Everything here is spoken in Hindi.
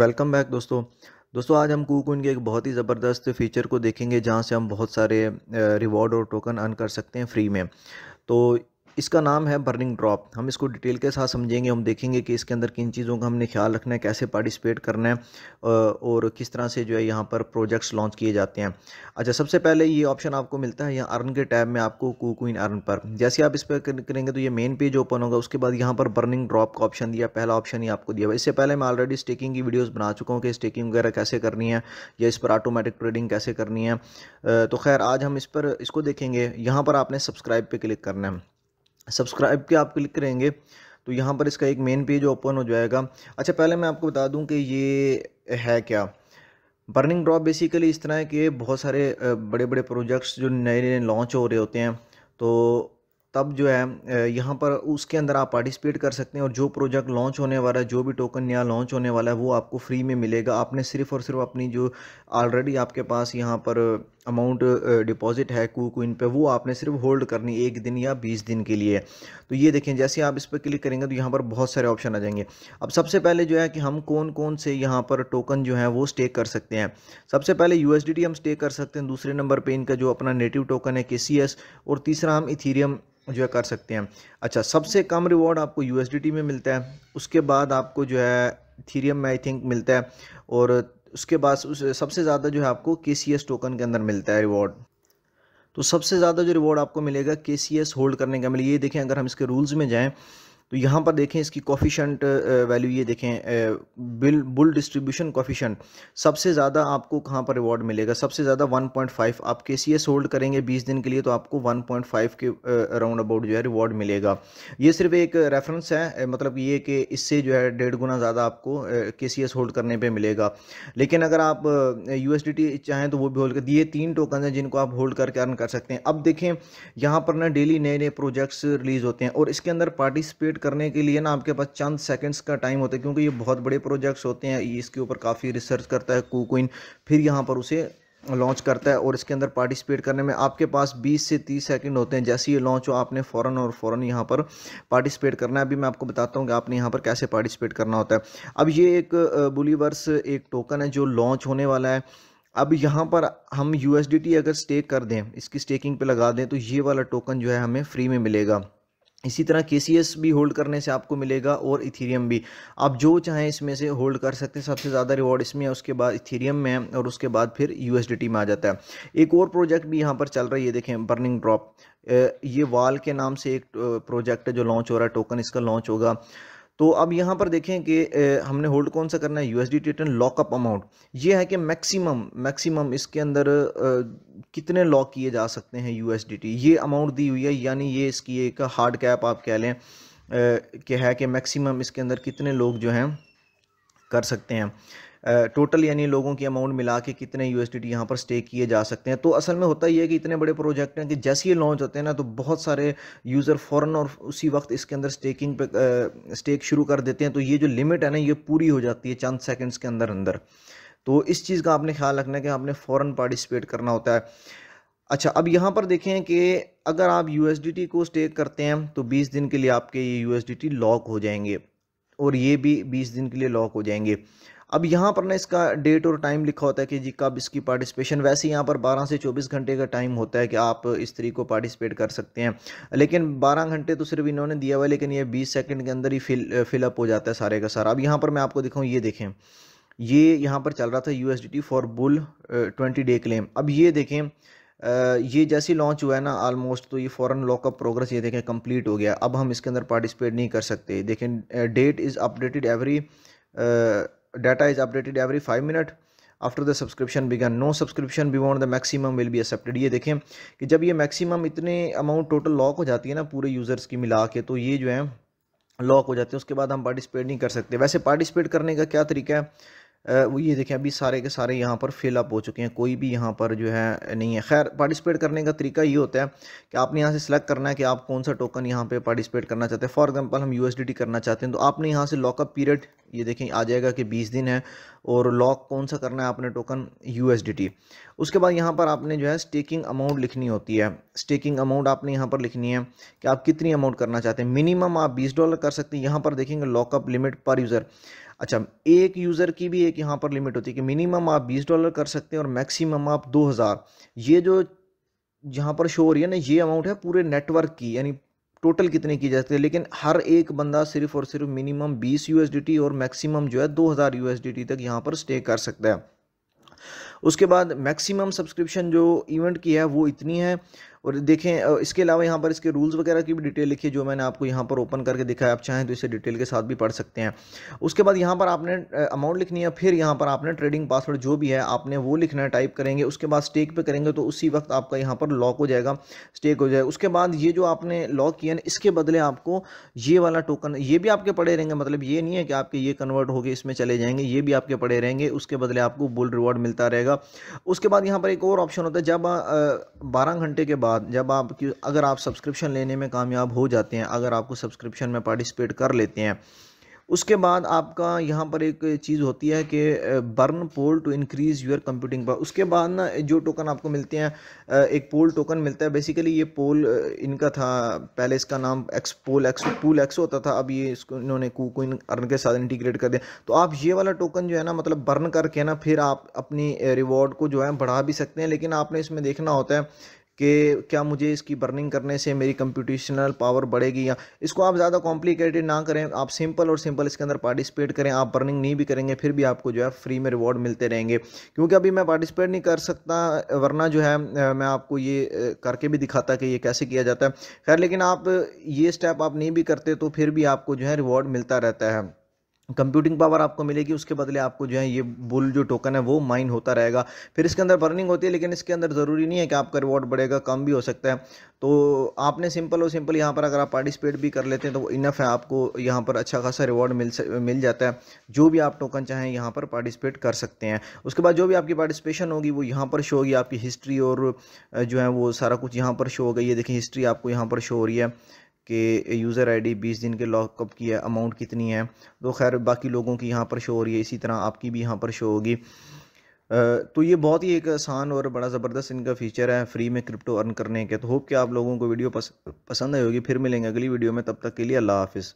वेलकम बैक दोस्तों दोस्तों आज हम कूकून के एक बहुत ही ज़बरदस्त फीचर को देखेंगे जहाँ से हम बहुत सारे रिवॉर्ड और टोकन अर्न कर सकते हैं फ्री में तो इसका नाम है बर्निंग ड्रॉप हम इसको डिटेल के साथ समझेंगे हम देखेंगे कि इसके अंदर किन चीज़ों का हमने ख्याल रखना है कैसे पार्टिसिपेट करना है और किस तरह से जो है यहाँ पर प्रोजेक्ट्स लॉन्च किए जाते हैं अच्छा सबसे पहले ये ऑप्शन आपको मिलता है यहाँ अर्न के टैब में आपको कू अर्न पर जैसे आप इस पर करेंगे तो ये मेन पेज ओपन होगा उसके बाद यहाँ पर बर्निंग ड्रॉप का ऑप्शन दिया पहला ऑप्शन ही आपको दिया इससे पहले मैं ऑलरेडी स्टेकिंग की वीडियोज़ बना चुका हूँ कि स्टेकिंग वगैरह कैसे करनी है या इस पर ऑटोमेटिक ट्रेडिंग कैसे करनी है तो खैर आज हम इस पर इसको देखेंगे यहाँ पर आपने सब्सक्राइब पर क्लिक करना है सब्सक्राइब के आप क्लिक करेंगे तो यहाँ पर इसका एक मेन पेज ओपन हो जाएगा अच्छा पहले मैं आपको बता दूँ कि ये है क्या बर्निंग ड्रॉप बेसिकली इस तरह है कि बहुत सारे बड़े बड़े प्रोजेक्ट्स जो नए नए लॉन्च हो रहे होते हैं तो तब जो है यहाँ पर उसके अंदर आप पार्टिसिपेट कर सकते हैं और जो प्रोजेक्ट लॉन्च होने वाला है जो भी टोकन नया लॉन्च होने वाला है वो आपको फ्री में मिलेगा आपने सिर्फ और सिर्फ अपनी जो ऑलरेडी आपके पास यहाँ पर अमाउंट डिपॉजिट uh, है कू क्विन पे वो आपने सिर्फ होल्ड करनी एक दिन या बीस दिन के लिए तो ये देखें जैसे आप इस पर क्लिक करेंगे तो यहाँ पर बहुत सारे ऑप्शन आ जाएंगे अब सबसे पहले जो है कि हम कौन कौन से यहाँ पर टोकन जो है वो स्टे कर सकते हैं सबसे पहले यू हम स्टेक कर सकते हैं दूसरे नंबर पर इनका जो अपना नेटिव टोकन है के और तीसरा हम इथीरियम जो है कर सकते हैं अच्छा सबसे कम रिवॉर्ड आपको यू में मिलता है उसके बाद आपको जो है थीरियम में आई थिंक मिलता है और उसके बाद सबसे ज़्यादा जो है आपको के सी एस टोकन के अंदर मिलता है रिवॉर्ड तो सबसे ज़्यादा जो रिवॉर्ड आपको मिलेगा के सी एस होल्ड करने का मिलेगा मतलब ये देखें अगर हम इसके रूल्स में जाएँ तो यहाँ पर देखें इसकी कॉफिशेंट वैल्यू ये देखें बिल बुल डिस्ट्रीब्यूशन कॉफिशेंट सबसे ज़्यादा आपको कहाँ पर रिवॉर्ड मिलेगा सबसे ज़्यादा 1.5 आप के सी एस होल्ड करेंगे 20 दिन के लिए तो आपको 1.5 के राउंड अबाउट जो है रिवॉर्ड मिलेगा ये सिर्फ एक रेफरेंस है मतलब ये कि इससे जो है डेढ़ गुना ज़्यादा आपको के सी एस होल्ड करने पर मिलेगा लेकिन अगर आप यू एस डी टी चाहें तो वो भी होल्ड कर दिए तीन टोकन हैं जिनको आप होल्ड करके अर्न कर सकते हैं अब देखें यहाँ पर ना डेली नए नए प्रोजेक्ट्स रिलीज़ होते हैं और इसके अंदर पार्टिसिपेट करने के लिए ना आपके पास चंद सेकंड्स का टाइम होता है क्योंकि ये बहुत बड़े प्रोजेक्ट्स होते हैं इसके ऊपर काफ़ी रिसर्च करता है कोकोइन फिर यहाँ पर उसे लॉन्च करता है और इसके अंदर पार्टिसिपेट करने में आपके पास 20 से 30 सेकंड होते हैं जैसे ये लॉन्च हो आपने फ़ौरन और फ़ौरन यहाँ पर पार्टिसिपेट करना है अभी मैं आपको बताता हूँ कि आपने यहाँ पर कैसे पार्टिसिपेट करना होता है अब ये एक बुलीवर्स एक टोकन है जो लॉन्च होने वाला है अब यहाँ पर हम यू अगर स्टेक कर दें इसकी स्टेकिंग पर लगा दें तो ये वाला टोकन जो है हमें फ्री में मिलेगा इसी तरह के भी होल्ड करने से आपको मिलेगा और इथीरियम भी आप जो चाहें इसमें से होल्ड कर सकते हैं सबसे ज़्यादा रिवॉर्ड इसमें है उसके बाद इथीरियम में है और उसके बाद फिर यू में आ जाता है एक और प्रोजेक्ट भी यहाँ पर चल रहा है ये देखें बर्निंग ड्रॉप ये वाल के नाम से एक प्रोजेक्ट है जो लॉन्च हो रहा है टोकन इसका लॉन्च होगा तो अब यहाँ पर देखें कि हमने होल्ड कौन सा करना है U S D T lockup amount ये है कि मैक्सिमम मैक्सिमम इसके अंदर कितने लॉक किए जा सकते हैं यू एस डी टी ये अमाउंट दी हुई है यानी ये इसकी एक हार्ड कैप आप कह लें कि है कि मैक्सिमम इसके अंदर कितने लोग जो हैं कर सकते हैं टोटल यानी लोगों की अमाउंट मिला के कितने यू एस यहाँ पर स्टे किए जा सकते हैं तो असल में होता ही है कि इतने बड़े प्रोजेक्ट हैं कि जैसे ये लॉन्च होते हैं ना तो बहुत सारे यूज़र फ़ौरन और उसी वक्त इसके अंदर स्टेकिंग पे स्टेक शुरू कर देते हैं तो ये जो लिमिट है ना ये पूरी हो जाती है चंद सेकेंड्स के अंदर अंदर तो इस चीज़ का आपने ख्याल रखना है कि आपने फ़ौरन पार्टिसिपेट करना होता है अच्छा अब यहाँ पर देखें कि अगर आप यू को स्टेक करते हैं तो 20 दिन के लिए आपके ये यू लॉक हो जाएंगे और ये भी 20 दिन के लिए लॉक हो जाएंगे अब यहाँ पर ना इसका डेट और टाइम लिखा होता है कि जी कब इसकी पार्टिसिपेशन वैसे यहाँ पर 12 से 24 घंटे का टाइम होता है कि आप इस तरीके को पार्टिसिपेट कर सकते हैं लेकिन 12 घंटे तो सिर्फ इन्होंने दिया हुआ है लेकिन ये 20 सेकंड के अंदर ही फिल फिलअप हो जाता है सारे का सारा अब यहाँ पर मैं आपको दिखाऊँ ये देखें ये यहाँ पर चल रहा था you for bull twenty day claim अब ये देखें ये जैसे लॉन्च हुआ है ना आलमोस्ट तो ये फॉरन लॉकअप प्रोग्रेस ये देखें कम्प्लीट हो गया अब हम इसके अंदर पार्टिसिपेट नहीं कर सकते देखें data is updated every data is updated every five minute after the subscription begin no subscription beyond the maximum will be accepted ये देखें कि जब ये maximum इतने अमाउंट टोटल लॉक हो जाती है ना पूरे यूज़र्स की मिला के तो ये जो है लॉक हो जाते हैं उसके बाद हम पार्टिसिपेट नहीं कर सकते वैसे पार्टिसिपेट करने का क्या तरीका है वो ये देखें अभी सारे के सारे यहाँ पर अप हो चुके हैं कोई भी यहाँ पर जो है नहीं है खैर पार्टिसिपेट करने का तरीका ये होता है कि आपने यहाँ से सिलेक्ट करना है कि आप कौन सा टोकन यहाँ पे पार्टिसिपेट करना चाहते हैं फॉर एग्जांपल हम यूएसडीटी करना चाहते हैं तो आपने यहाँ से लॉकअप पीरियड ये देखें आ जाएगा कि 20 दिन है और लॉक कौन सा करना है आपने टोकन यू उसके बाद यहाँ पर आपने जो है स्टेकिंग अमाउंट लिखनी होती है स्टेकिंग अमाउंट आपने यहाँ पर लिखनी है कि आप कितनी अमाउंट करना चाहते हैं मिनिमम आप बीस डॉलर कर सकते हैं यहाँ पर देखेंगे लॉकअप लिमिट पर यूज़र अच्छा एक यूज़र की भी एक यहाँ पर लिमिट होती है कि मिनिमम आप बीस डॉलर कर सकते हैं और मैक्सिमम आप दो हज़ार ये जो यहाँ पर शो हो रही है ना ये अमाउंट है पूरे नेटवर्क की यानी टोटल कितने की जाती है लेकिन हर एक बंदा सिर्फ और सिर्फ मिनिमम 20 यू और मैक्सिमम जो है 2000 यूएसडीटी तक यहाँ पर स्टे कर सकता है उसके बाद मैक्सिमम सब्सक्रिप्शन जो इवेंट की है वो इतनी है और देखें इसके अलावा यहाँ पर इसके रूल्स वगैरह की भी डिटेल लिखी है जो मैंने आपको यहाँ पर ओपन करके दिखाया आप चाहें तो इसे डिटेल के साथ भी पढ़ सकते हैं उसके बाद यहाँ पर आपने अमाउंट लिखनी है फिर यहाँ पर आपने ट्रेडिंग पासवर्ड जो भी है आपने वो लिखना है टाइप करेंगे उसके बाद स्टेक पर करेंगे तो उसी वक्त आपका यहाँ पर लॉक हो जाएगा स्टेक हो जाएगा उसके बाद ये जो आपने लॉक किया ना इसके बदले आपको ये वाला टोकन ये भी आपके पड़े रहेंगे मतलब ये नहीं है कि आपके ये कन्वर्ट हो गए इसमें चले जाएंगे ये भी आपके पड़े रहेंगे उसके बदले आपको बुल रिवॉर्ड मिलता रहेगा उसके बाद यहाँ पर एक और ऑप्शन होता है जब बारह घंटे के बाद बाद जब आप अगर आप सब्सक्रिप्शन लेने में कामयाब हो जाते हैं अगर आपको सब्सक्रिप्शन में पार्टिसिपेट कर लेते हैं उसके बाद आपका यहाँ पर एक चीज़ होती है कि burn pool to increase your computing power उसके बाद ना जो टोकन आपको मिलते हैं एक पोल टोकन मिलता है बेसिकली ये पोल इनका था पहले इसका नाम X pool X pool X होता था अब ये इसको इन्होंने कू कोइन अर्न के साथ इंटीग्रेट कर दिया तो आप ये वाला टोकन जो है ना मतलब बर्न करके ना फिर आप अपनी रिवॉर्ड को जो है बढ़ा भी सकते हैं लेकिन आपने इसमें देखना होता है कि क्या मुझे इसकी बर्निंग करने से मेरी कंप्यूटेशनल पावर बढ़ेगी या इसको आप ज़्यादा कॉम्प्लिकेटेड ना करें आप सिंपल और सिंपल इसके अंदर पार्टिसिपेट करें आप बर्निंग नहीं भी करेंगे फिर भी आपको जो है फ्री में रिवॉर्ड मिलते रहेंगे क्योंकि अभी मैं पार्टिसिपेट नहीं कर सकता वरना जो है मैं आपको ये करके भी दिखाता कि ये कैसे किया जाता है खैर लेकिन आप ये स्टेप आप नहीं भी करते तो फिर भी आपको जो है रिवॉर्ड मिलता रहता है कंप्यूटिंग पावर आपको मिलेगी उसके बदले आपको जो है ये बुल जो टोकन है वो माइन होता रहेगा फिर इसके अंदर बर्निंग होती है लेकिन इसके अंदर ज़रूरी नहीं है कि आपका रिवॉर्ड बढ़ेगा कम भी हो सकता है तो आपने सिंपल और सिंपल यहाँ पर अगर आप पार्टिसिपेट भी कर लेते हैं तो वो इनफ है आपको यहाँ पर अच्छा खासा रिवॉर्ड मिल मिल जाता है जो भी आप टोकन चाहें यहाँ पर पार्टिसिपेट कर सकते हैं उसके बाद जो भी आपकी पार्टिसिपेशन होगी वो यहाँ पर शो होगी आपकी हिस्ट्री और जो है वो सारा कुछ यहाँ पर शो हो गई है देखिए हिस्ट्री आपको यहाँ पर शो हो रही है कि यूज़र आईडी 20 दिन के लॉकअप की है अमाउंट कितनी है तो खैर बाकी लोगों की यहाँ पर शो हो रही है इसी तरह आपकी भी यहाँ पर शो होगी तो ये बहुत ही एक आसान और बड़ा ज़बरदस्त इनका फीचर है फ्री में क्रिप्टो अर्न करने के तो होप कि आप लोगों को वीडियो पस पसंद आई होगी फिर मिलेंगे अगली वीडियो में तब तक के लिए अल्लाह हाफिज़